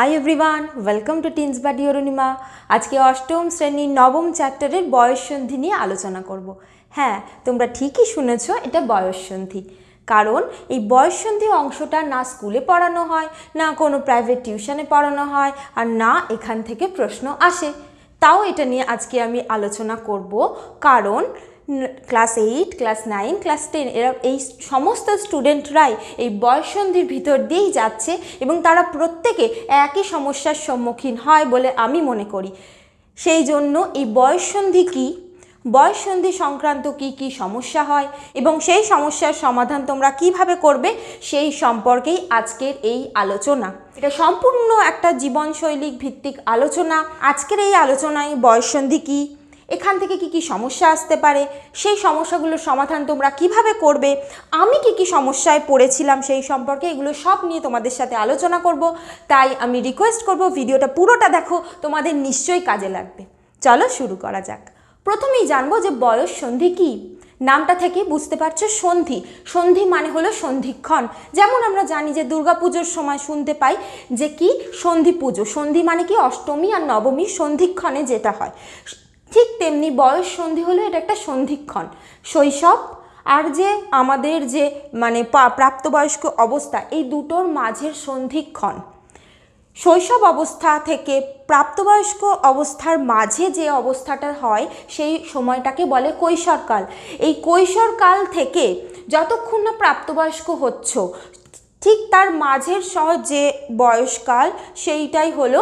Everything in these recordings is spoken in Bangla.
High everyone welcome to teens buddy Arunima আজকে অষ্টম শ্রেণীর নবম চ্যাপ্টারের বয়সসন্ধি নিয়ে আলোচনা করব। হ্যাঁ তোমরা ঠিকই শুনেছ এটা বয়সসন্ধি কারণ এই বয়সসন্ধি অংশটা না স্কুলে পড়ানো হয় না কোনো প্রাইভেট টিউশনে পড়ানো হয় আর না এখান থেকে প্রশ্ন আসে তাও এটা নিয়ে আজকে আমি আলোচনা করব কারণ class eight class nine class ten এরা এই সমস্ত স্টুডেন্টরাই এই বয়সন্ধির ভিতর দিয়েই যাচ্ছে এবং তারা প্রত্যেকে একই সমস্যার সম্মুখীন হয় বলে আমি মনে করি সেই জন্য এই বয়সন্ধি কী বয়সন্ধি সংক্রান্ত কি কি সমস্যা হয় এবং সেই সমস্যার সমাধান তোমরা কিভাবে করবে সেই সম্পর্কেই আজকের এই আলোচনা এটা সম্পূর্ণ একটা জীবনশৈলী ভিত্তিক আলোচনা আজকের এই আলোচনায় বয়সন্ধি কী এখান থেকে কি কি সমস্যা আসতে পারে সেই সমস্যাগুলোর সমাধান তোমরা কিভাবে করবে আমি কি কি সমস্যায় পড়েছিলাম সেই সম্পর্কে এগুলো সব নিয়ে তোমাদের সাথে আলোচনা করব তাই আমি রিকোয়েস্ট করব ভিডিওটা পুরোটা দেখো তোমাদের নিশ্চয়ই কাজে লাগবে চলো শুরু করা যাক প্রথমেই জানবো যে বয়স সন্ধি কী নামটা থেকে বুঝতে পারছো সন্ধি সন্ধি মানে হলো সন্ধিক্ষণ যেমন আমরা জানি যে দুর্গাপুজোর সময় শুনতে পাই যে কি সন্ধি পুজো সন্ধি মানে কি অষ্টমী আর নবমী সন্ধিক্ষণে যেটা হয় ঠিক তেমনি বয়স সন্ধি হলো এটা একটা সন্ধিক্ষণ শৈশব আর যে আমাদের যে মানে প্রাপ্তবয়স্ক অবস্থা এই দুটোর মাঝের সন্ধিক্ষণ শৈশব অবস্থা থেকে প্রাপ্তবয়স্ক অবস্থার মাঝে যে অবস্থাটা হয় সেই সময়টাকে বলে কৈশোরকাল এই কৈশোরকাল থেকে যতক্ষণ না প্রাপ্তবয়স্ক হচ্ছ ঠিক তার মাঝের সহ যে বয়সকাল সেইটাই হলো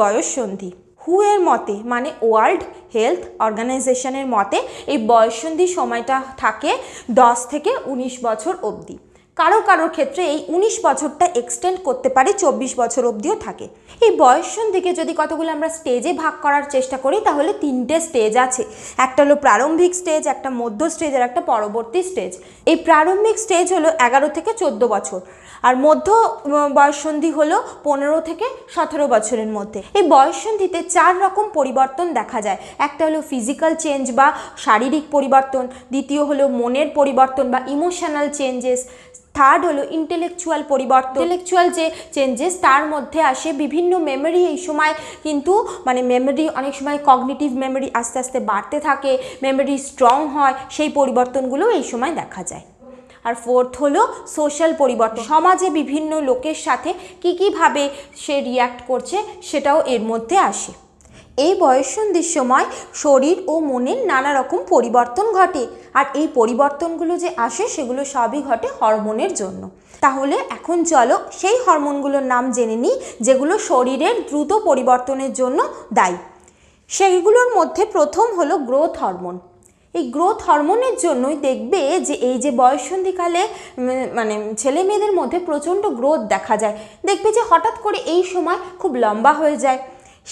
বয়স সন্ধি হুয়ের মতে মানে ওয়ার্ল্ড হেলথ অর্গানাইজেশনের মতে এই বয়সন্ধি সময়টা থাকে দশ থেকে ১৯ বছর অবধি কারো কারোর ক্ষেত্রে এই ১৯ বছরটা এক্সটেন্ড করতে পারে ২৪ বছর অবধিও থাকে এই বয়স সন্ধিকে যদি কতগুলো আমরা স্টেজে ভাগ করার চেষ্টা করি তাহলে তিনটে স্টেজ আছে একটা হলো প্রারম্ভিক স্টেজ একটা মধ্য স্টেজ আর একটা পরবর্তী স্টেজ এই প্রারম্ভিক স্টেজ হলো এগারো থেকে ১৪ বছর আর মধ্য বয়সন্ধি হলো পনেরো থেকে সতেরো বছরের মধ্যে এই বয়সন্ধিতে চার রকম পরিবর্তন দেখা যায় একটা হলো ফিজিক্যাল চেঞ্জ বা শারীরিক পরিবর্তন দ্বিতীয় হলো মনের পরিবর্তন বা ইমোশনাল চেঞ্জেস থার্ড হলো ইন্টেলেকচুয়াল পরিবর্তন ইন্টেলেকচুয়াল যে চেঞ্জেস তার মধ্যে আসে বিভিন্ন মেমোরি এই সময় কিন্তু মানে মেমোরি অনেক সময় কগনিটিভ মেমোরি আস্তে আস্তে বাড়তে থাকে মেমোরি স্ট্রং হয় সেই পরিবর্তনগুলো এই সময় দেখা যায় আর ফোর্থ হলো সোশ্যাল পরিবর্তন সমাজে বিভিন্ন লোকের সাথে কী কীভাবে সে রিয়্যাক্ট করছে সেটাও এর মধ্যে আসে এই বয়সন্ধির সময় শরীর ও মনের নানা রকম পরিবর্তন ঘটে আর এই পরিবর্তনগুলো যে আসে সেগুলো সবই ঘটে হরমোনের জন্য তাহলে এখন চলো সেই হরমোনগুলোর নাম জেনে নিই যেগুলো শরীরের দ্রুত পরিবর্তনের জন্য দায়ী সেইগুলোর মধ্যে প্রথম হলো গ্রোথ হরমোন এই গ্রোথ হরমোনের জন্যই দেখবে যে এই যে বয়সন্ধিকালে মানে ছেলে মেয়েদের মধ্যে প্রচণ্ড গ্রোথ দেখা যায় দেখবে যে হঠাৎ করে এই সময় খুব লম্বা হয়ে যায়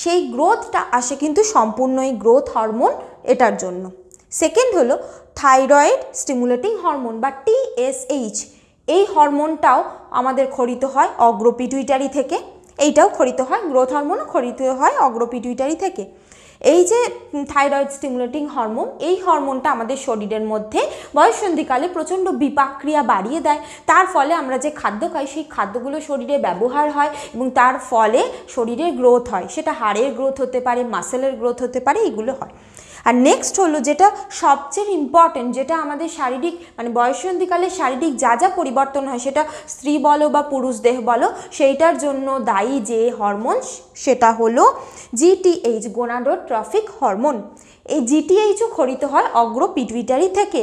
সেই গ্রোথটা আসে কিন্তু সম্পূর্ণই গ্রোথ হরমোন এটার জন্য সেকেন্ড হলো থাইরয়েড স্টিমুলেটিং হরমোন বা টিএসএইচ এই হরমোনটাও আমাদের খরিত হয় অগ্রপিটুইটারি থেকে এইটাও খরিত হয় গ্রোথ হরমোনও খরিত হয় অগ্রপিটুইটারি থেকে এই যে থাইরয়েড স্টিমুলেটিং হরমোন এই হরমোনটা আমাদের শরীরের মধ্যে বয়সন্ধিকালে প্রচণ্ড বিপাক্রিয়া বাড়িয়ে দেয় তার ফলে আমরা যে খাদ্য খাই সেই খাদ্যগুলো শরীরে ব্যবহার হয় এবং তার ফলে শরীরের গ্রোথ হয় সেটা হাড়ের গ্রোথ হতে পারে মাসেলের গ্রোথ হতে পারে এগুলো হয় আর নেক্সট হলো যেটা সবচেয়ে ইম্পর্টেন্ট যেটা আমাদের শারীরিক মানে বয়সন্ধিকালে শারীরিক যা যা পরিবর্তন হয় সেটা স্ত্রী বলো বা পুরুষ দেহ বলো সেইটার জন্য দায়ী যে হরমোন সেটা হলো জিটিএইচ গোনাডোট্রফিক হরমোন এই জিটিএইচও খরিত হয় অগ্র পিটুইটারি থেকে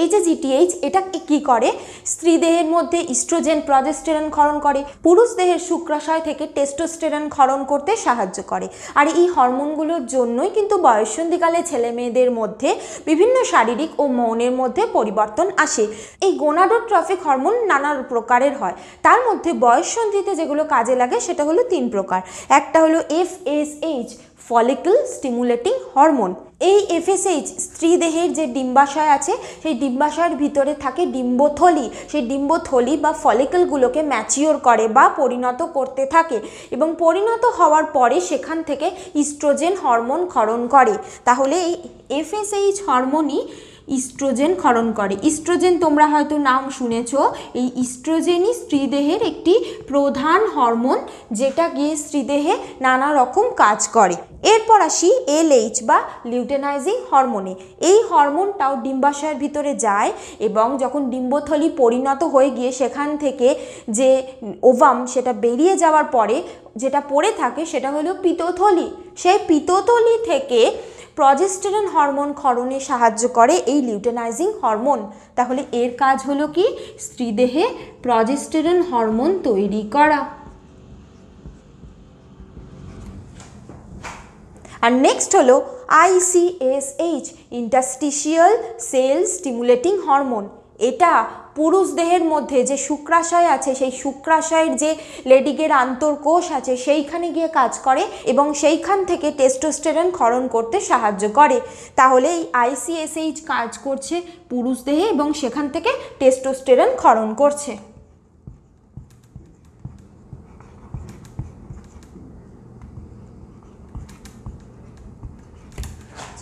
এই যে জিটিএইচ এটা কি করে স্ত্রী দেহের মধ্যে ইস্ট্রোজেন প্রজেস্টেরন ক্ষরণ করে পুরুষ দেহের শুক্রাশয় থেকে টেস্টোস্টেরন ক্ষরণ করতে সাহায্য করে আর এই হরমোনগুলোর জন্যই কিন্তু বয়সন্ধিকালে ছেলে মেয়েদের মধ্যে বিভিন্ন শারীরিক ও মৌনের মধ্যে পরিবর্তন আসে এই গোনাডোট্রফিক হরমোন নানা প্রকারের হয় তার মধ্যে বয়সন্ধিতে যেগুলো কাজে লাগে সেটা হলো তিন প্রকার একটা হলো F S H follicle stimulating hormone এই এফএসএইচ স্ত্রীদেহের যে ডিম্বাশয় আছে সেই ডিম্বাশয়ের ভিতরে থাকে ডিম্বথলি সেই ডিম্বথলি বা ফলিকলগুলোকে ম্যাচিওর করে বা পরিণত করতে থাকে এবং পরিণত হওয়ার পরে সেখান থেকে ইস্ট্রোজেন হরমোন ক্ষরণ করে তাহলে এই এফএসএইচ হরমোনই ইস্ট্রোজেন খরণ করে ইস্ট্রোজেন তোমরা হয়তো নাম শুনেছ এই ইস্ট্রোজেনই স্ত্রীদেহের একটি প্রধান হরমোন যেটা গিয়ে স্ত্রীদেহে নানা রকম কাজ করে এরপর আসি এলএইচ বা লিউটেনাইজিং হরমোনে এই হরমোনটাও ডিম্বাশয়ের ভিতরে যায় এবং যখন ডিম্বথলি পরিণত হয়ে গিয়ে সেখান থেকে যে ওভাম সেটা বেরিয়ে যাওয়ার পরে যেটা পড়ে থাকে সেটা হলো পিতথলি সেই পিতথলি থেকে প্রজেস্টেরন হরমোন ক্ষরণে সাহায্য করে এই লিউটেনাইজিং হরমোন তাহলে এর কাজ হলো কি স্ত্রীদেহে প্রজেস্টেরন হরমোন তৈরি করা আর নেক্সট হলো ICSH interstitial cell stimulating hormone এটা পুরুষ দেহের মধ্যে যে শুক্রাশয় আছে সেই শুক্রাশয়ের যে লেডিগের আন্তর্কোষ আছে সেইখানে গিয়ে কাজ করে এবং সেইখান থেকে টেস্টোস্টেরন ক্ষরণ করতে সাহায্য করে তাহলে এই আইসিএসএইচ কাজ করছে পুরুষ দেহে এবং সেখান থেকে টেস্টোস্টেরন ক্ষরণ করছে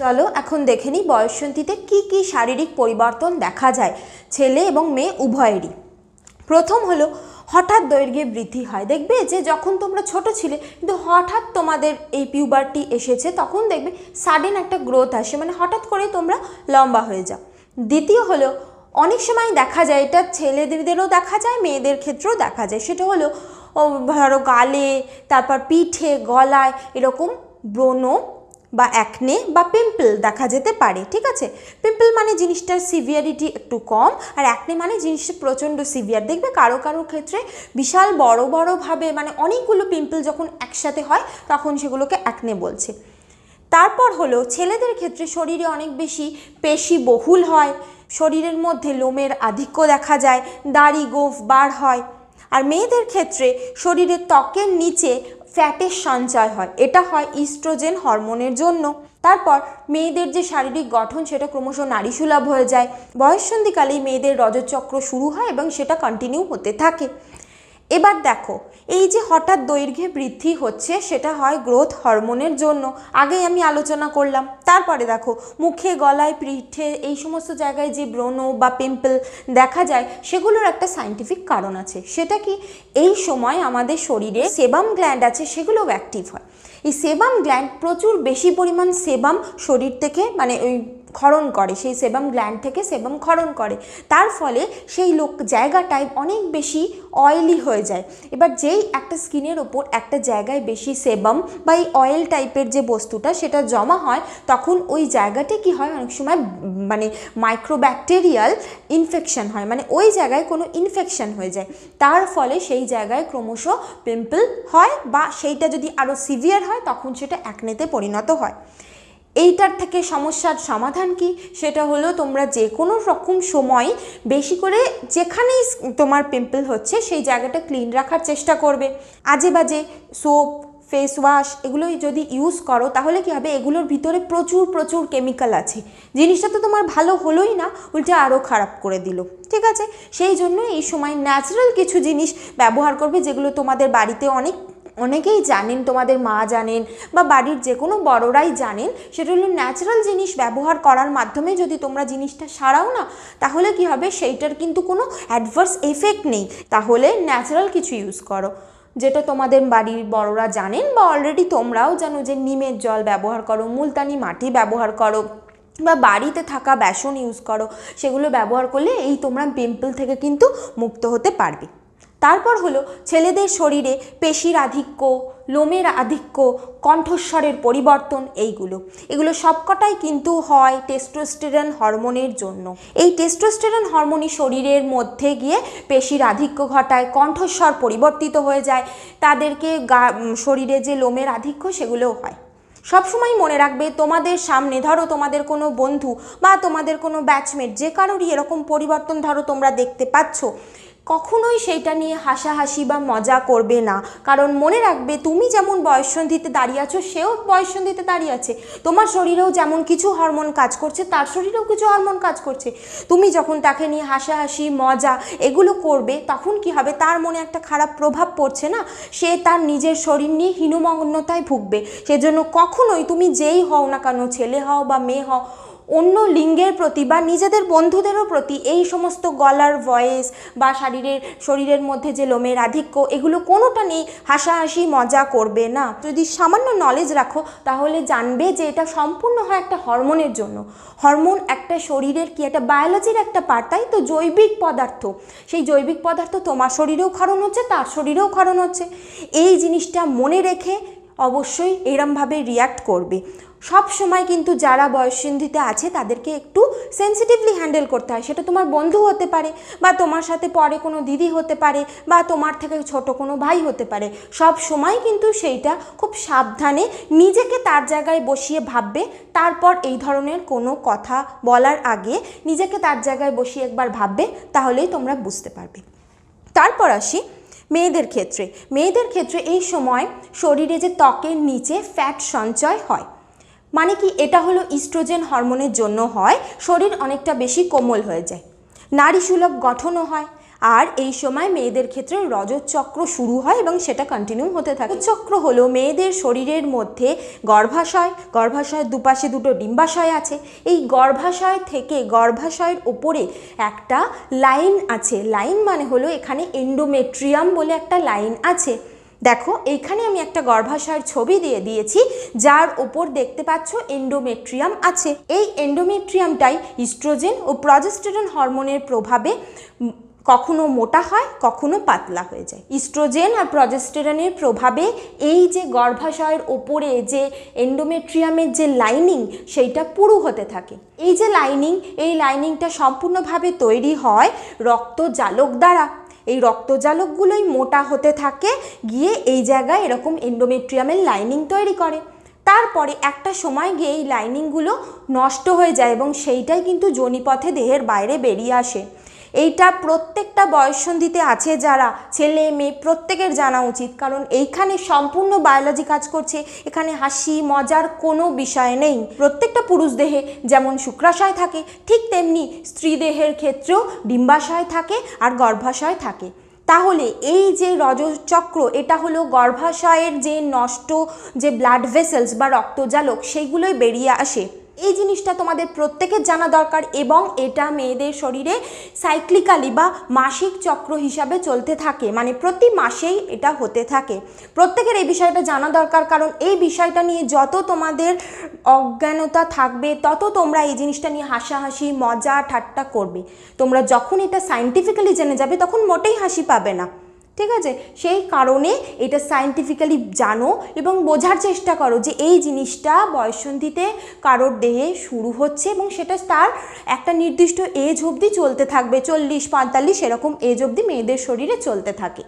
চলো এখন দেখে নিই বয়সন্তীতে কী কী শারীরিক পরিবর্তন দেখা যায় ছেলে এবং মেয়ে উভয়েরই প্রথম হলো হঠাৎ দৈর্ঘ্যে বৃদ্ধি হয় দেখবে যে যখন তোমরা ছোট ছিলে কিন্তু হঠাৎ তোমাদের এই পিউবারটি এসেছে তখন দেখবে সাডেন একটা গ্রোথ আসে মানে হঠাৎ করে তোমরা লম্বা হয়ে যাও দ্বিতীয় হলো অনেক সময় দেখা যায় এটা ছেলেদেরও দেখা যায় মেয়েদের ক্ষেত্রেও দেখা যায় সেটা হলো ধরো গালে তারপর পিঠে গলায় এরকম ব্রণ বা অ্যাকনে বা পিম্পল দেখা যেতে পারে ঠিক আছে পিম্পল মানে জিনিসটার সিভিয়ারিটি একটু কম আর অ্যাকনে মানে জিনিসটা প্রচণ্ড সিভিয়ার দেখবে কারো কারো ক্ষেত্রে বিশাল বড় বড়োভাবে মানে অনেকগুলো পিম্পল যখন একসাথে হয় তখন সেগুলোকে অ্যাকনে বলছে তারপর হলো ছেলেদের ক্ষেত্রে শরীরে অনেক বেশি পেশি বহুল হয় শরীরের মধ্যে লোমের আধিক্য দেখা যায় দাড়ি গোফ বার হয় আর মেয়েদের ক্ষেত্রে শরীরের ত্বকের নিচে ফ্যাটের সঞ্চয় হয় এটা হয় ইস্ট্রোজেন হরমোনের জন্য তারপর মেয়েদের যে শারীরিক গঠন সেটা ক্রমশ নারী সুলভ হয়ে যায় বয়সন্ধিকালেই মেয়েদের রজচক্র শুরু হয় এবং সেটা কন্টিনিউ হতে থাকে এবার দেখো এই যে হঠাৎ দৈর্ঘ্যে বৃদ্ধি হচ্ছে সেটা হয় গ্রোথ হরমোনের জন্য আগেই আমি আলোচনা করলাম তারপরে দেখো মুখে গলায় পিঠে এই সমস্ত জায়গায় যে ব্রণ বা পিম্পল দেখা যায় সেগুলোর একটা সাইন্টিফিক কারণ আছে সেটা কি এই সময় আমাদের শরীরে সেবাম গ্ল্যান্ড আছে সেগুলোও অ্যাক্টিভ হয় এই সেবাম গ্ল্যান্ড প্রচুর বেশি পরিমাণ সেবাম শরীর থেকে মানে ওই খরণ করে সেই সেবাম গ্ল্যান্ড থেকে সেবাম খরণ করে তার ফলে সেই লোক জায়গাটায় অনেক বেশি অয়েলি হয়ে যায় এবার যেই একটা স্কিনের ওপর একটা জায়গায় বেশি সেবাম বা এই অয়েল টাইপের যে বস্তুটা সেটা জমা হয় তখন ওই জায়গাটি কি হয় অনেক সময় মানে মাইক্রোব্যাকটেরিয়াল ইনফেকশন হয় মানে ওই জায়গায় কোনো ইনফেকশন হয়ে যায় তার ফলে সেই জায়গায় ক্রমশ পিম্পল হয় বা সেইটা যদি আরও সিভিয়ার হয় তখন সেটা একনেতে পরিণত হয় এইটার থেকে সমস্যার সমাধান কি সেটা হলো তোমরা যে কোনো রকম সময় বেশি করে যেখানেই তোমার পিম্পল হচ্ছে সেই জায়গাটা ক্লিন রাখার চেষ্টা করবে আজে বাজে সোপ ফেস ওয়াশ এগুলো যদি ইউজ করো তাহলে কি হবে এগুলোর ভিতরে প্রচুর প্রচুর কেমিক্যাল আছে জিনিসটা তো তোমার ভালো হলোই না উল্টে আরও খারাপ করে দিল ঠিক আছে সেই জন্য এই সময় ন্যাচারাল কিছু জিনিস ব্যবহার করবে যেগুলো তোমাদের বাড়িতে অনেক অনেকেই জানেন তোমাদের মা জানেন বা বাড়ির যে কোনো বড়রাই জানেন সেটা হলো ন্যাচারাল জিনিস ব্যবহার করার মাধ্যমে যদি তোমরা জিনিসটা সারাও না তাহলে কি হবে সেইটার কিন্তু কোনো অ্যাডভার্স এফেক্ট নেই তাহলে ন্যাচারাল কিছু ইউজ করো যেটা তোমাদের বাড়ির বড়রা জানেন বা অলরেডি তোমরাও জানো যে নিমের জল ব্যবহার করো মুলতানি মাটি ব্যবহার করো বা বাড়িতে থাকা বেসন ইউজ করো সেগুলো ব্যবহার করলে এই তোমরা পিম্পল থেকে কিন্তু মুক্ত হতে পারবে তারপর হলো ছেলেদের শরীরে পেশির আধিক্য লোমের আধিক্য কণ্ঠস্বরের পরিবর্তন এইগুলো এগুলো সবকটাই কিন্তু হয় টেস্টোস্টেরন হরমোনের জন্য এই টেস্টোস্টেরন হরমোনই শরীরের মধ্যে গিয়ে পেশির আধিক্য ঘটায় কণ্ঠস্বর পরিবর্তিত হয়ে যায় তাদেরকে গা শরীরে যে লোমের আধিক্য সেগুলোও হয় সবসময় মনে রাখবে তোমাদের সামনে ধরো তোমাদের কোনো বন্ধু বা তোমাদের কোনো ব্যাচমেট যে কারোরই এরকম পরিবর্তন ধরো তোমরা দেখতে পাচ্ছ কখনোই সেইটা নিয়ে হাসাহাসি বা মজা করবে না কারণ মনে রাখবে তুমি যেমন বয়সন্ধিতে দাঁড়িয়ে আছো সেও বয়সন্ধিতে দাঁড়িয়ে আছে তোমার শরীরেও যেমন কিছু হরমোন কাজ করছে তার শরীরেও কিছু হরমোন কাজ করছে তুমি যখন তাকে নিয়ে হাসাহাসি মজা এগুলো করবে তখন কি হবে তার মনে একটা খারাপ প্রভাব পড়ছে না সে তার নিজের শরীর নিয়ে হীনমগ্নতায় ভুগবে সেজন্য কখনোই তুমি যেই হও না কেন ছেলে হও বা মেয়ে হও অন্য লিঙ্গের প্রতি বা নিজেদের বন্ধুদেরও প্রতি এই সমস্ত গলার ভয়েস বা শারীরের শরীরের মধ্যে যে লোমের আধিক্য এগুলো কোনোটা নেই হাসাহাসি মজা করবে না যদি সামান্য নলেজ রাখো তাহলে জানবে যে এটা সম্পূর্ণ হয় একটা হরমোনের জন্য হরমোন একটা শরীরের কি একটা বায়োলজির একটা পার্ট তাই তো জৈবিক পদার্থ সেই জৈবিক পদার্থ তোমার শরীরেও ক্ষরণ হচ্ছে তার শরীরেও ক্ষরণ হচ্ছে এই জিনিসটা মনে রেখে অবশ্যই এরমভাবে রিয়্যাক্ট করবে সব সময় কিন্তু যারা বয়সসন্ধিতে আছে তাদেরকে একটু সেন্সিটিভলি হ্যান্ডেল করতে হয় সেটা তোমার বন্ধু হতে পারে বা তোমার সাথে পরে কোনো দিদি হতে পারে বা তোমার থেকে ছোট কোনো ভাই হতে পারে সব সময় কিন্তু সেইটা খুব সাবধানে নিজেকে তার জায়গায় বসিয়ে ভাববে তারপর এই ধরনের কোনো কথা বলার আগে নিজেকে তার জায়গায় বসিয়ে একবার ভাববে তাহলেই তোমরা বুঝতে পারবে তারপর আসি মেয়েদের ক্ষেত্রে মেয়েদের ক্ষেত্রে এই সময় শরীরে যে ত্বকের নিচে ফ্যাট সঞ্চয় হয় মানে কি এটা হলো ইস্ট্রোজেন হরমোনের জন্য হয় শরীর অনেকটা বেশি কোমল হয়ে যায় নারী সুলভ গঠনও হয় আর এই সময় মেয়েদের ক্ষেত্রে রজতচক্র শুরু হয় এবং সেটা কন্টিনিউ হতে থাকে চক্র হলো মেয়েদের শরীরের মধ্যে গর্ভাশয় গর্ভাশয়ের দুপাশে দুটো ডিম্বাশয় আছে এই গর্ভাশয় থেকে গর্ভাশয়ের ওপরে একটা লাইন আছে লাইন মানে হলো এখানে এন্ডোমেট্রিয়াম বলে একটা লাইন আছে দেখো এইখানে আমি একটা গর্ভাশয়ের ছবি দিয়ে দিয়েছি যার ওপর দেখতে পাচ্ছ এন্ডোমেট্রিয়াম আছে এই এন্ডোমেট্রিয়ামটাই ইস্ট্রোজেন ও প্রজেস্টেরন হরমোনের প্রভাবে কখনো মোটা হয় কখনো পাতলা হয়ে যায় ইস্ট্রোজেন আর প্রজেস্টেরনের প্রভাবে এই যে গর্ভাশয়ের ওপরে যে এন্ডোমেট্রিয়ামের যে লাইনিং সেইটা পুরু হতে থাকে এই যে লাইনিং এই লাইনিংটা সম্পূর্ণভাবে তৈরি হয় রক্ত জালক দ্বারা এই রক্তজালকগুলোই মোটা হতে থাকে গিয়ে এই জায়গায় এরকম এন্ডোমেট্রিয়ামের লাইনিং তৈরি করে তারপরে একটা সময় গিয়ে এই লাইনিংগুলো নষ্ট হয়ে যায় এবং সেইটাই কিন্তু জনিপথে দেহের বাইরে বেরিয়ে আসে এইটা প্রত্যেকটা বয়সন্ধিতে আছে যারা ছেলে মেয়ে প্রত্যেকের জানা উচিত কারণ এইখানে সম্পূর্ণ বায়োলজি কাজ করছে এখানে হাসি মজার কোনো বিষয় নেই প্রত্যেকটা পুরুষ দেহে যেমন শুক্রাশয় থাকে ঠিক তেমনি স্ত্রী দেহের ক্ষেত্রেও ডিম্বাশয় থাকে আর গর্ভাশয় থাকে তাহলে এই যে রজচক্র এটা হলো গর্ভাশয়ের যে নষ্ট যে ব্লাড ভেসেলস বা রক্তজালক সেইগুলোই বেরিয়ে আসে এই জিনিসটা তোমাদের প্রত্যেকের জানা দরকার এবং এটা মেয়েদের শরীরে সাইক্লিক্যালি বা মাসিক চক্র হিসাবে চলতে থাকে মানে প্রতি মাসেই এটা হতে থাকে প্রত্যেকের এই বিষয়টা জানা দরকার কারণ এই বিষয়টা নিয়ে যত তোমাদের অজ্ঞানতা থাকবে তত তোমরা এই জিনিসটা নিয়ে হাসাহাসি মজা ঠাট্টা করবে তোমরা যখন এটা সাইন্টিফিক্যালি জেনে যাবে তখন মোটেই হাসি পাবে না ঠিক আছে সেই কারণে এটা সায়েন্টিফিক্যালি জানো এবং বোঝার চেষ্টা করো যে এই জিনিসটা বয়সন্ধিতে কারোর দেহে শুরু হচ্ছে এবং সেটা তার একটা নির্দিষ্ট এজ অবধি চলতে থাকবে চল্লিশ পঁয়তাল্লিশ এরকম এজ অবধি মেয়েদের শরীরে চলতে থাকে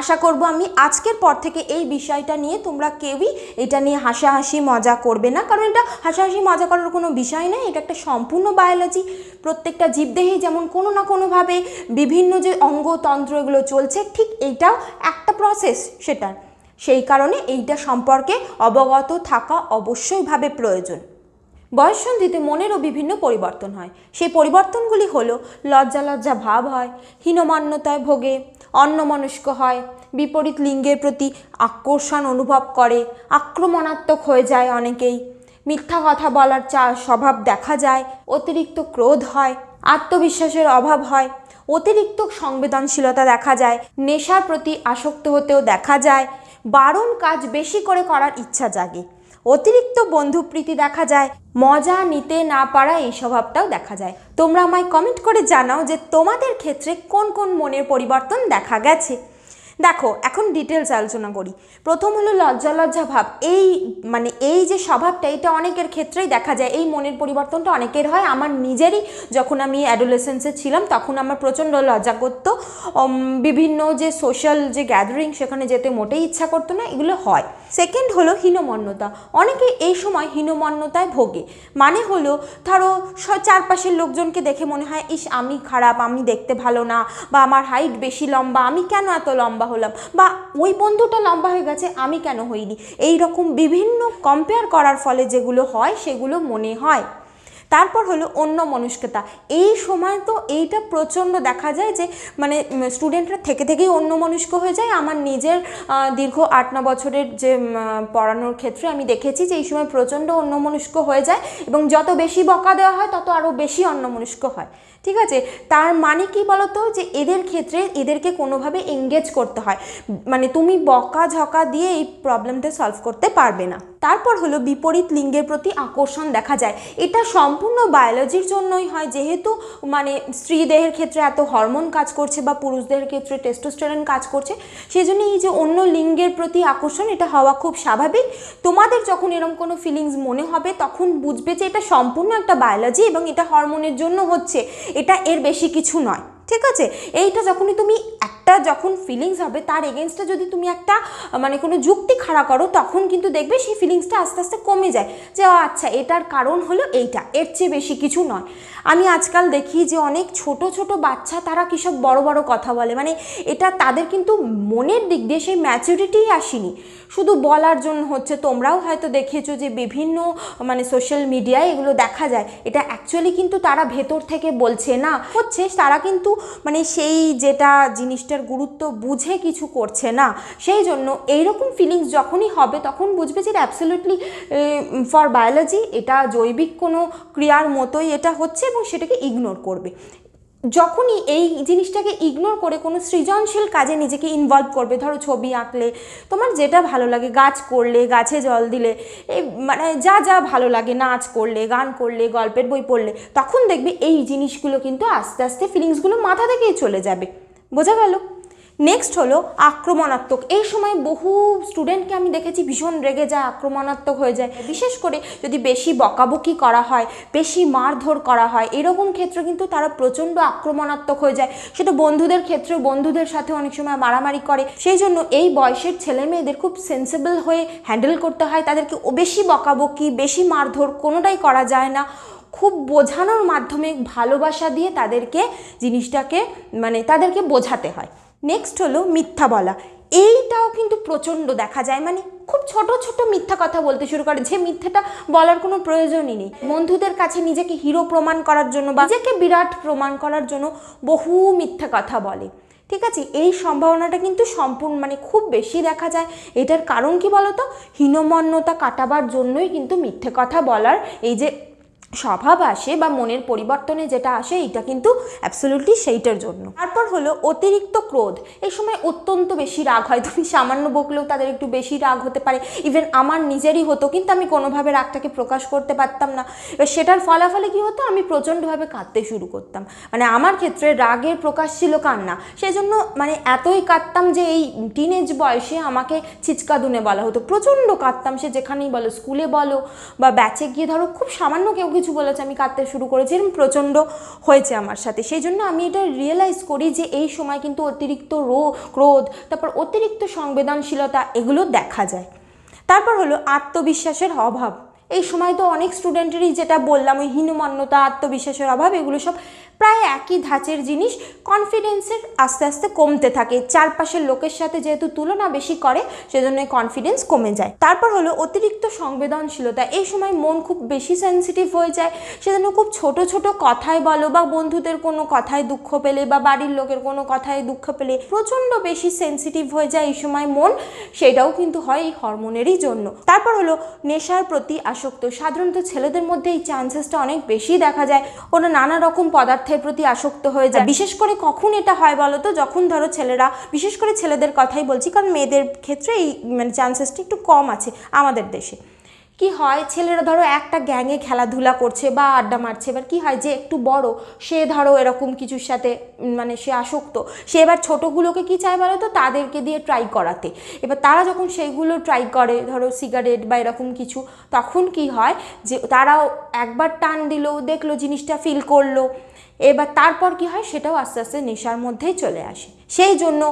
আশা করব আমি আজকের পর থেকে এই বিষয়টা নিয়ে তোমরা কেউই এটা নিয়ে হাসাহাসি মজা করবে না কারণ এটা হাসাহাসি মজা করার কোনো বিষয় নয় এটা একটা সম্পূর্ণ বায়োলজি প্রত্যেকটা জীবদেহেই যেমন কোনো না কোনোভাবে বিভিন্ন যে অঙ্গতন্ত্র এগুলো চলছে ঠিক এইটাও একটা প্রসেস সেটার সেই কারণে এইটা সম্পর্কে অবগত থাকা অবশ্যইভাবে প্রয়োজন বয়সন্ধিতে মনেরও বিভিন্ন পরিবর্তন হয় সেই পরিবর্তনগুলি হলো লজ্জা লজ্জা ভাব হয় হীনমান্যতায় ভোগে অন্নমনস্ক হয় বিপরীত লিঙ্গের প্রতি আকর্ষণ অনুভব করে আক্রমণাত্মক হয়ে যায় অনেকেই মিথ্যা কথা বলার চা স্বভাব দেখা যায় অতিরিক্ত ক্রোধ হয় আত্মবিশ্বাসের অভাব হয় অতিরিক্ত সংবেদনশীলতা দেখা যায় নেশার প্রতি আসক্ত হতেও দেখা যায় বারণ কাজ বেশি করে করার ইচ্ছা জাগে অতিরিক্ত বন্ধুপ্রীতি দেখা যায় মজা নিতে না পারা এই স্বভাবটাও দেখা যায় তোমরা আমায় কমেন্ট করে জানাও যে তোমাদের ক্ষেত্রে কোন কোন মনের পরিবর্তন দেখা গেছে দেখো এখন ডিটেলস আলোচনা করি প্রথম হলো লজ্জা লজ্জা ভাব এই মানে এই যে স্বভাবটা এটা অনেকের ক্ষেত্রেই দেখা যায় এই মনের পরিবর্তনটা অনেকের হয় আমার নিজেরই যখন আমি অ্যাডোলেসেন্সে ছিলাম তখন আমার প্রচণ্ড লজ্জা করতো বিভিন্ন যে সোশ্যাল যে গ্যাদারিং সেখানে যেতে মোটেই ইচ্ছা করতো না এগুলো হয় সেকেন্ড হলো হীনমন্যতা অনেকে এই সময় হীনমন্যতায় ভোগে মানে হলো ধরো চারপাশের লোকজনকে দেখে মনে হয় ইস আমি খারাপ আমি দেখতে ভালো না বা আমার হাইট বেশি লম্বা আমি কেন এত লম্বা হলাম বা ওই বন্ধুটা লম্বা হয়ে গেছে আমি কেন হইনি এই রকম বিভিন্ন কম্পেয়ার করার ফলে যেগুলো হয় সেগুলো মনে হয় তারপর হলো অন্য মনস্কতা এই সময় তো এইটা প্রচণ্ড দেখা যায় যে মানে স্টুডেন্টরা থেকে থেকেই অন্য মনস্ক হয়ে যায় আমার নিজের দীর্ঘ আট ন বছরের যে পড়ানোর ক্ষেত্রে আমি দেখেছি যে এই সময় প্রচণ্ড অন্যমনস্ক হয়ে যায় এবং যত বেশি বকা দেওয়া হয় তত আরও বেশি মনস্ক হয় ঠিক আছে তার মানে কি বলতো যে এদের ক্ষেত্রে এদেরকে কোনোভাবে এঙ্গেজ করতে হয় মানে তুমি বকা ঝকা দিয়ে এই প্রবলেমটা সলভ করতে পারবে না তারপর হলো বিপরীত লিঙ্গের প্রতি আকর্ষণ দেখা যায় এটা সম্পূর্ণ বায়োলজির জন্যই হয় যেহেতু মানে স্ত্রী দেহের ক্ষেত্রে এত হরমোন কাজ করছে বা পুরুষ দেহের ক্ষেত্রে টেস্টোস্টেরন কাজ করছে সেই জন্য এই যে অন্য লিঙ্গের প্রতি আকর্ষণ এটা হওয়া খুব স্বাভাবিক তোমাদের যখন এরম কোনো ফিলিংস মনে হবে তখন বুঝবে যে এটা সম্পূর্ণ একটা বায়োলজি এবং এটা হরমোনের জন্য হচ্ছে এটা এর বেশি কিছু নয় ঠিক আছে এইটা যখনই তুমি একটা যখন ফিলিংস হবে তার এগেনস্টে যদি তুমি একটা মানে কোনো যুক্তি খাড়া করো তখন কিন্তু দেখবে সেই ফিলিংসটা আস্তে আস্তে কমে যায় যে আচ্ছা এটার কারণ হলো এইটা এর চেয়ে বেশি কিছু নয় আমি আজকাল দেখি যে অনেক ছোট ছোট বাচ্চা তারা কিসব বড় বড় কথা বলে মানে এটা তাদের কিন্তু মনের দিক দিয়ে সেই ম্যাচুরিটিই আসেনি শুধু বলার জন্য হচ্ছে তোমরাও হয়তো দেখেছো যে বিভিন্ন মানে সোশ্যাল মিডিয়ায় এগুলো দেখা যায় এটা অ্যাকচুয়ালি কিন্তু তারা ভেতর থেকে বলছে না হচ্ছে তারা কিন্তু মানে সেই যেটা জিনিসটা জিনিসের গুরুত্ব বুঝে কিছু করছে না সেই জন্য এইরকম ফিলিংস যখনই হবে তখন বুঝবে যে অ্যাবসলিউটলি ফর বায়োলজি এটা জৈবিক কোনো ক্রিয়ার মতোই এটা হচ্ছে এবং সেটাকে ইগনোর করবে যখনই এই জিনিসটাকে ইগনোর করে কোনো সৃজনশীল কাজে নিজেকে ইনভলভ করবে ধরো ছবি আঁকলে তোমার যেটা ভালো লাগে গাছ করলে গাছে জল দিলে এই মানে যা যা ভালো লাগে নাচ করলে গান করলে গল্পের বই পড়লে তখন দেখবে এই জিনিসগুলো কিন্তু আস্তে আস্তে ফিলিংসগুলো মাথা থেকেই চলে যাবে বোঝা গেল নেক্সট হলো আক্রমণাত্মক এই সময় বহু স্টুডেন্টকে আমি দেখেছি ভীষণ রেগে যায় আক্রমণাত্মক হয়ে যায় বিশেষ করে যদি বেশি বকাবকি করা হয় বেশি মারধর করা হয় এরকম ক্ষেত্রে কিন্তু তারা প্রচণ্ড আক্রমণাত্মক হয়ে যায় সেটা বন্ধুদের ক্ষেত্রে বন্ধুদের সাথে অনেক সময় মারামারি করে সেই জন্য এই বয়সের ছেলে মেয়েদের খুব সেন্সেবল হয়ে হ্যান্ডেল করতে হয় তাদেরকে বেশি বকাবকি বেশি মারধর কোনোটাই করা যায় না খুব বোঝানোর মাধ্যমে ভালোবাসা দিয়ে তাদেরকে জিনিসটাকে মানে তাদেরকে বোঝাতে হয় নেক্সট হলো মিথ্যা বলা এইটাও কিন্তু প্রচণ্ড দেখা যায় মানে খুব ছোট ছোট মিথ্যা কথা বলতে শুরু করে যে মিথ্যাটা বলার কোনো প্রয়োজনই নেই বন্ধুদের কাছে নিজেকে হিরো প্রমাণ করার জন্য বা নিজেকে বিরাট প্রমাণ করার জন্য বহু মিথ্যা কথা বলে ঠিক আছে এই সম্ভাবনাটা কিন্তু সম্পূর্ণ মানে খুব বেশি দেখা যায় এটার কারণ কি বলতো হীনমন্যতা কাটাবার জন্যই কিন্তু মিথ্যে কথা বলার এই যে স্বভাব আসে বা মনের পরিবর্তনে যেটা আসে এটা কিন্তু অ্যাবসোলিউটলি সেইটার জন্য তারপর হলো অতিরিক্ত ক্রোধ এই সময় অত্যন্ত বেশি রাগ হয় তুমি সামান্য বকলেও তাদের একটু বেশি রাগ হতে পারে ইভেন আমার নিজেরই হতো কিন্তু আমি কোনোভাবে রাগটাকে প্রকাশ করতে পারতাম না এবার সেটার ফলাফলে কি হতো আমি প্রচণ্ডভাবে কাঁদতে শুরু করতাম মানে আমার ক্ষেত্রে রাগের প্রকাশ ছিল কান্না সেই জন্য মানে এতই কাঁদতাম যে এই টিনেজ বয়সে আমাকে ছিচকাদুনে বলা হতো প্রচণ্ড কাঁদতাম সে যেখানেই বলো স্কুলে বলো বা ব্যাচে গিয়ে ধরো খুব সামান্য কেউ কিছু বলেছে আমি কাঁদতে শুরু করেছি এরকম প্রচণ্ড হয়েছে আমার সাথে সেই জন্য আমি এটা রিয়েলাইজ করি যে এই সময় কিন্তু অতিরিক্ত রো ক্রোধ তারপর অতিরিক্ত সংবেদনশীলতা এগুলো দেখা যায় তারপর হলো আত্মবিশ্বাসের অভাব এই সময় তো অনেক স্টুডেন্টেরই যেটা বললাম ওই হীনমান্যতা আত্মবিশ্বাসের অভাব এগুলো সব প্রায় একই ধাঁচের জিনিস কনফিডেন্সের আস্তে আস্তে কমতে থাকে চারপাশের লোকের সাথে যেহেতু তুলনা বেশি করে সেজন্য কনফিডেন্স কমে যায় তারপর হলো অতিরিক্ত সংবেদনশীলতা এই সময় মন খুব বেশি সেন্সিটিভ হয়ে যায় সেজন্য খুব ছোট ছোট কথায় বলো বা বন্ধুদের কোনো কথায় দুঃখ পেলে বা বাড়ির লোকের কোনো কথায় দুঃখ পেলে প্রচণ্ড বেশি সেন্সিটিভ হয়ে যায় এই সময় মন সেটাও কিন্তু হয় এই হরমোনেরই জন্য তারপর হলো নেশার প্রতি আসক্ত সাধারণত ছেলেদের মধ্যে এই চান্সেসটা অনেক বেশি দেখা যায় ওরা নানা রকম পদার্থ তথ্যের প্রতি আসক্ত হয়ে যায় বিশেষ করে কখন এটা হয় বলো তো যখন ধরো ছেলেরা বিশেষ করে ছেলেদের কথাই বলছি কারণ মেয়েদের ক্ষেত্রে এই মানে চান্সেসটা একটু কম আছে আমাদের দেশে কি হয় ছেলেরা ধরো একটা গ্যাংয়ে খেলাধুলা করছে বা আড্ডা মারছে এবার কি হয় যে একটু বড় সে ধরো এরকম কিছুর সাথে মানে সে আসক্ত সে এবার ছোটোগুলোকে কি চায় বলো তো তাদেরকে দিয়ে ট্রাই করাতে এবার তারা যখন সেইগুলো ট্রাই করে ধরো সিগারেট বা এরকম কিছু তখন কি হয় যে তারাও একবার টান দিল দেখলো জিনিসটা ফিল করলো এবার তারপর কি হয় সেটাও আস্তে আস্তে নেশার মধ্যেই চলে আসে সেই জন্য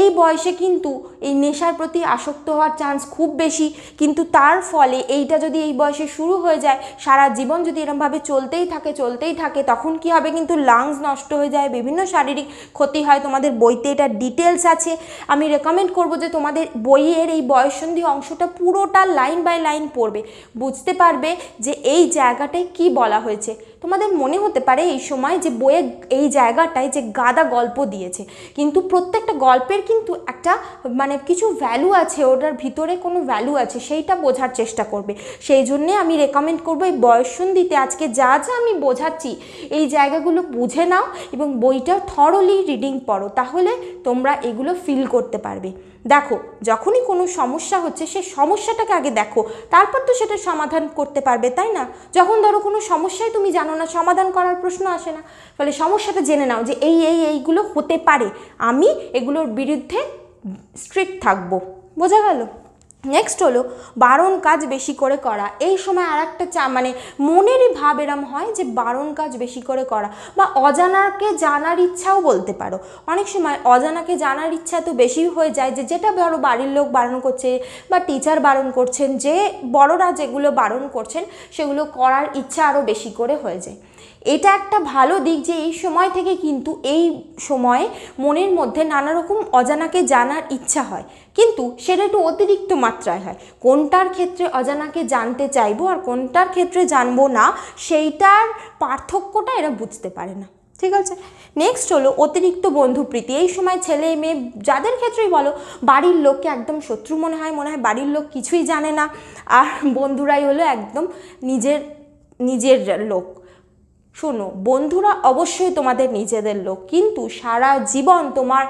এই বয়সে কিন্তু এই নেশার প্রতি আসক্ত হওয়ার চান্স খুব বেশি কিন্তু তার ফলে এইটা যদি এই বয়সে শুরু হয়ে যায় সারা জীবন যদি এরমভাবে চলতেই থাকে চলতেই থাকে তখন কি হবে কিন্তু লাংস নষ্ট হয়ে যায় বিভিন্ন শারীরিক ক্ষতি হয় তোমাদের বইতে এটা ডিটেলস আছে আমি রেকমেন্ড করব যে তোমাদের বইয়ের এই বয়সন্ধি অংশটা পুরোটা লাইন বাই লাইন পড়বে বুঝতে পারবে যে এই জায়গাটায় কি বলা হয়েছে তোমাদের মনে হতে পারে এই সময় যে বইয়ে এই জায়গাটায় যে গাদা গল্প দিয়েছে কিন্তু কিন্তু প্রত্যেকটা গল্পের কিন্তু একটা মানে কিছু ভ্যালু আছে ওটার ভিতরে কোনো ভ্যালু আছে সেইটা বোঝার চেষ্টা করবে সেই জন্যে আমি রেকমেন্ড করবো এই বয়সন্ধিতে আজকে যা যা আমি বোঝাচ্ছি এই জায়গাগুলো বুঝে নাও এবং বইটা থরলি রিডিং পড়ো তাহলে তোমরা এগুলো ফিল করতে পারবে দেখো যখনই কোনো সমস্যা হচ্ছে সে সমস্যাটাকে আগে দেখো তারপর তো সেটা সমাধান করতে পারবে তাই না যখন ধরো কোনো সমস্যায় তুমি জানো না সমাধান করার প্রশ্ন আসে না ফলে সমস্যাটা জেনে নাও যে এই এই এইগুলো হতে পারে আমি এগুলোর বিরুদ্ধে স্ট্রিক্ট থাকবো বোঝা গেল নেক্সট হলো বারণ কাজ বেশি করে করা এই সময় আর একটা চা মানে মনেরই ভাব এরম হয় যে বারণ কাজ বেশি করে করা বা অজানাকে জানার ইচ্ছাও বলতে পারো অনেক সময় অজানাকে জানার ইচ্ছা তো বেশি হয়ে যায় যে যেটা ধরো বাড়ির লোক বারণ করছে বা টিচার বারণ করছেন যে বড়রা যেগুলো বারণ করছেন সেগুলো করার ইচ্ছা আরও বেশি করে হয়ে যায় এটা একটা ভালো দিক যে এই সময় থেকে কিন্তু এই সময়ে মনের মধ্যে নানা রকম অজানাকে জানার ইচ্ছা হয় কিন্তু সেটা একটু অতিরিক্ত মাত্রায় হয় কোনটার ক্ষেত্রে অজানাকে জানতে চাইবো আর কোনটার ক্ষেত্রে জানবো না সেইটার পার্থক্যটা এরা বুঝতে পারে না ঠিক আছে নেক্সট হলো অতিরিক্ত বন্ধুপ্রীতি এই সময় ছেলে মেয়ে যাদের ক্ষেত্রেই বলো বাড়ির লোককে একদম শত্রু মনে হয় মনে হয় বাড়ির লোক কিছুই জানে না আর বন্ধুরাই হলো একদম নিজের নিজের লোক শোনো বন্ধুরা অবশ্যই তোমাদের নিজেদের লোক কিন্তু সারা জীবন তোমার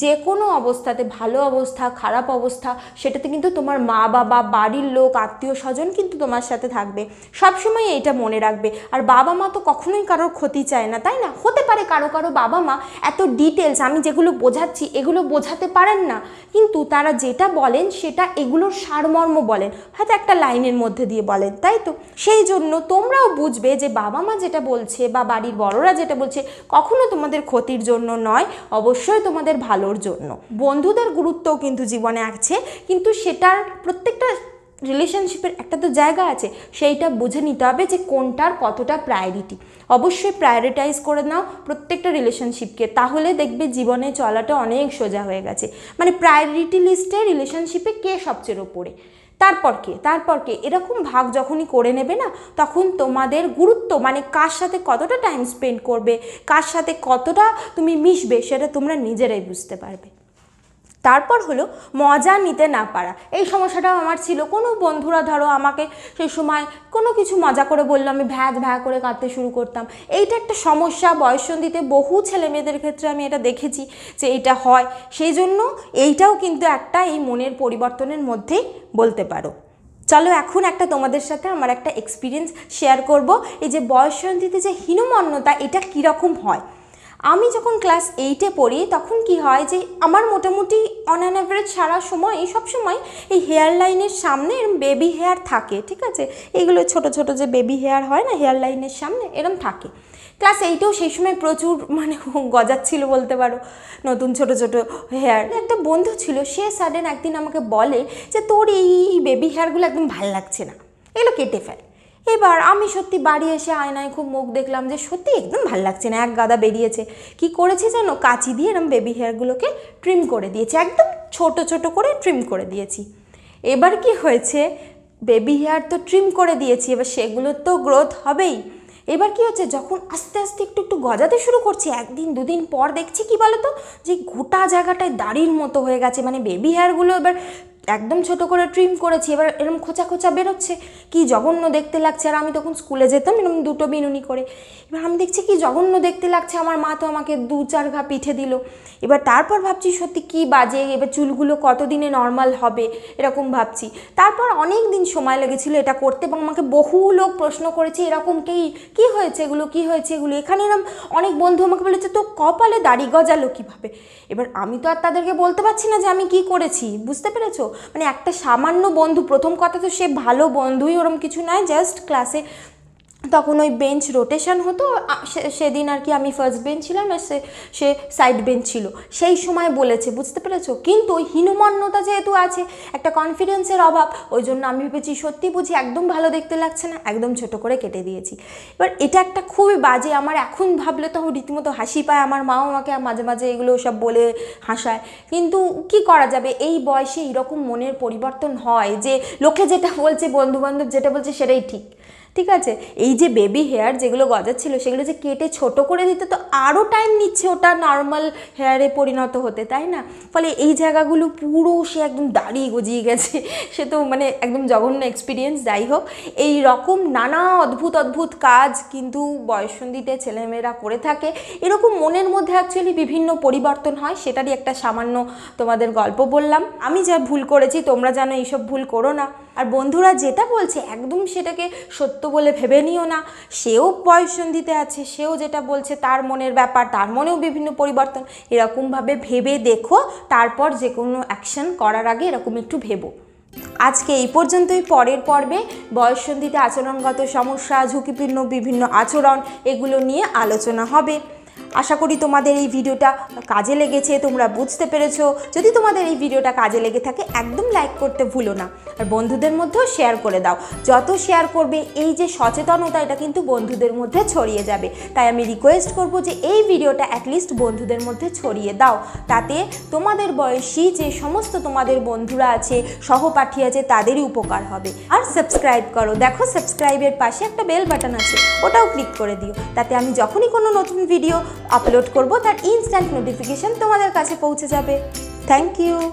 যে কোনো অবস্থাতে ভালো অবস্থা খারাপ অবস্থা সেটাতে কিন্তু তোমার মা বাবা বাড়ির লোক আত্মীয় স্বজন কিন্তু তোমার সাথে থাকবে সবসময় এটা মনে রাখবে আর বাবা মা তো কখনোই কারোর ক্ষতি চায় না তাই না হতে পারে কারো কারো বাবা মা এত ডিটেলস আমি যেগুলো বোঝাচ্ছি এগুলো বোঝাতে পারেন না কিন্তু তারা যেটা বলেন সেটা এগুলোর সারমর্ম বলেন হয়তো একটা লাইনের মধ্যে দিয়ে বলেন তাই তো সেই জন্য তোমরাও বুঝবে যে বাবা মা যেটা বলছে বলছে বা বাড়ির বড়রা যেটা বলছে কখনো তোমাদের ক্ষতির জন্য নয় অবশ্যই তোমাদের ভালোর জন্য বন্ধুদের গুরুত্বও কিন্তু জীবনে আছে কিন্তু সেটার প্রত্যেকটা রিলেশনশিপের একটা তো জায়গা আছে সেইটা বুঝে নিতে হবে যে কোনটার কতটা প্রায়োরিটি অবশ্যই প্রায়োরিটাইজ করে নাও প্রত্যেকটা রিলেশনশিপকে তাহলে দেখবে জীবনে চলাটা অনেক সোজা হয়ে গেছে মানে প্রায়োরিটি লিস্টে রিলেশনশিপে কে সবচেয়ে ওপরে তারপর কে তারপর কে এরকম ভাগ যখনই করে নেবে না তখন তোমাদের গুরুত্ব মানে কার সাথে কতটা টাইম স্পেন্ড করবে কার সাথে কতটা তুমি মিশবে সেটা তোমরা নিজেরাই বুঝতে পারবে তারপর হলো মজা নিতে না পারা এই সমস্যাটাও আমার ছিল কোনো বন্ধুরা ধরো আমাকে সেই সময় কোনো কিছু মজা করে বললো আমি ভ্যাজ ভ্যা করে কাঁদতে শুরু করতাম এইটা একটা সমস্যা বয়সন্ধিতে বহু ছেলে মেয়েদের ক্ষেত্রে আমি এটা দেখেছি যে এটা হয় সেই জন্য এইটাও কিন্তু একটা এই মনের পরিবর্তনের মধ্যেই বলতে পারো চলো এখন একটা তোমাদের সাথে আমার একটা এক্সপিরিয়েন্স শেয়ার করব এই যে বয়সন্ধিতে যে হীনমন্যতা এটা কীরকম হয় আমি যখন ক্লাস এইটে পড়ি তখন কি হয় যে আমার মোটামুটি অন অ্যান অ্যাভারেজ সারা সময় সব সময় এই হেয়ার লাইনের সামনে এরম বেবি হেয়ার থাকে ঠিক আছে এগুলো ছোট ছোট যে বেবি হেয়ার হয় না হেয়ার লাইনের সামনে এরম থাকে ক্লাস এইটেও সেই সময় প্রচুর মানে গজাচ্ছিল বলতে পারো নতুন ছোট ছোট হেয়ার একটা বন্ধু ছিল সে সাডেন একদিন আমাকে বলে যে তোর এই বেবি হেয়ারগুলো একদম ভাল লাগছে না এগুলো কেটে ফেল এবার আমি সত্যি বাড়ি এসে আয়নায় খুব মুখ দেখলাম যে সত্যি একদম ভাল লাগছে না এক গাদা বেরিয়েছে কি করেছে জানো কাঁচি দিয়ে এরম বেবি হেয়ারগুলোকে ট্রিম করে দিয়েছি একদম ছোট ছোট করে ট্রিম করে দিয়েছি এবার কি হয়েছে বেবি হেয়ার তো ট্রিম করে দিয়েছি এবার সেগুলোর তো গ্রোথ হবেই এবার কি হচ্ছে যখন আস্তে আস্তে একটু একটু গজাতে শুরু করছি একদিন দুদিন পর দেখছি কি বলো তো যে গোটা জায়গাটায় দাড়ির মতো হয়ে গেছে মানে বেবি হেয়ারগুলো এবার একদম ছোট করে ট্রিম করেছি এবার এরম খোঁচা খোঁচা বেরোচ্ছে কি জঘন্য দেখতে লাগছে আর আমি তখন স্কুলে যেতাম এরকম দুটো বিনুনি করে এবার আমি দেখছি কি জঘন্য দেখতে লাগছে আমার মা তো আমাকে দু চার ঘা পিঠে দিল এবার তারপর ভাবছি সত্যি কি বাজে এবার চুলগুলো কতদিনে নর্মাল হবে এরকম ভাবছি তারপর অনেক দিন সময় লেগেছিল এটা করতে এবং আমাকে বহু লোক প্রশ্ন করেছে এরকম কি কী হয়েছে এগুলো কি হয়েছে এগুলো এখানে এরম অনেক বন্ধু আমাকে বলেছে তো কপালে দাড়ি গজালো কীভাবে এবার আমি তো আর তাদেরকে বলতে পারছি না যে আমি কি করেছি বুঝতে পেরেছো মানে একটা সামান্য বন্ধু প্রথম কথা তো সে ভালো বন্ধুই ওরম কিছু নয় জাস্ট ক্লাসে তখন ওই বেঞ্চ রোটেশন হতো সেদিন আর কি আমি ফার্স্ট বেঞ্চ ছিলাম আর সে সে সাইড বেঞ্চ ছিল সেই সময় বলেছে বুঝতে পেরেছো কিন্তু ওই হীনমান্যতা যেহেতু আছে একটা কনফিডেন্সের অভাব ওই জন্য আমি ভেবেছি সত্যি বুঝি একদম ভালো দেখতে লাগছে না একদম ছোট করে কেটে দিয়েছি এবার এটা একটা খুবই বাজে আমার এখন ভাবলে তো রীতিমতো হাসি পায় আমার মাও আমাকে মাঝে মাঝে এগুলো সব বলে হাসায় কিন্তু কি করা যাবে এই বয়সে এইরকম মনের পরিবর্তন হয় যে লোকে যেটা বলছে বন্ধুবান্ধব যেটা বলছে সেটাই ঠিক ঠিক আছে এই যে বেবি হেয়ার যেগুলো গজাচ্ছিল সেগুলো যে কেটে ছোট করে দিতে তো আরও টাইম নিচ্ছে ওটা নর্মাল হেয়ারে পরিণত হতে তাই না ফলে এই জায়গাগুলো পুরো সে একদম দাঁড়িয়ে গজিয়ে গেছে সে তো মানে একদম জঘন্য এক্সপিরিয়েন্স যাই হোক এই রকম নানা অদ্ভুত অদ্ভুত কাজ কিন্তু বয়সন্ধিতে ছেলেমেয়েরা করে থাকে এরকম মনের মধ্যে অ্যাকচুয়ালি বিভিন্ন পরিবর্তন হয় সেটারই একটা সামান্য তোমাদের গল্প বললাম আমি যা ভুল করেছি তোমরা যেন এইসব ভুল করো না আর বন্ধুরা যেটা বলছে একদম সেটাকে সত্য বলে ভেবে নিও না সেও বয়সন্ধিতে আছে সেও যেটা বলছে তার মনের ব্যাপার তার মনেও বিভিন্ন পরিবর্তন এরকমভাবে ভেবে দেখো তারপর যে কোনো অ্যাকশন করার আগে এরকম একটু ভেবো আজকে এই পর্যন্তই পরের পর্বে বয়সন্ধিতে আচরণগত সমস্যা ঝুঁকিপূর্ণ বিভিন্ন আচরণ এগুলো নিয়ে আলোচনা হবে আশা করি তোমাদের এই ভিডিওটা কাজে লেগেছে তোমরা বুঝতে পেরেছো যদি তোমাদের এই ভিডিওটা কাজে লেগে থাকে একদম লাইক করতে ভুলো না আর বন্ধুদের মধ্যেও শেয়ার করে দাও যত শেয়ার করবে এই যে সচেতনতা এটা কিন্তু বন্ধুদের মধ্যে ছড়িয়ে যাবে তাই আমি রিকোয়েস্ট করব যে এই ভিডিওটা অ্যাটলিস্ট বন্ধুদের মধ্যে ছড়িয়ে দাও তাতে তোমাদের বয়সী যে সমস্ত তোমাদের বন্ধুরা আছে সহপাঠী আছে তাদেরই উপকার হবে আর সাবস্ক্রাইব করো দেখো সাবস্ক্রাইবের পাশে একটা বেল বাটন আছে ওটাও ক্লিক করে দিও তাতে আমি যখনই কোনো নতুন ভিডিও আপলোড করব তার ইনস্ট্যান্ট নোটিফিকেশান তোমাদের কাছে পৌঁছে যাবে থ্যাংক ইউ